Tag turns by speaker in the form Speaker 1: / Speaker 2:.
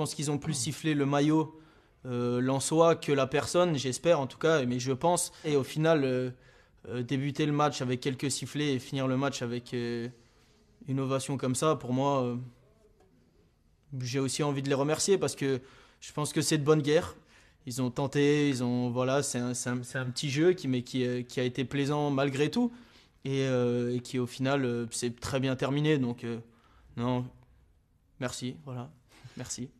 Speaker 1: Je pense qu'ils ont plus sifflé le maillot euh, soi que la personne, j'espère en tout cas, mais je pense. Et au final, euh, euh, débuter le match avec quelques sifflets et finir le match avec euh, une ovation comme ça, pour moi, j'ai aussi envie de les remercier parce que je pense que c'est de bonne guerre. Ils ont tenté, ils ont voilà, c'est un, petit jeu qui, mais qui, a été plaisant malgré tout et, et qui au final c'est très bien terminé. Donc non, merci, voilà, merci.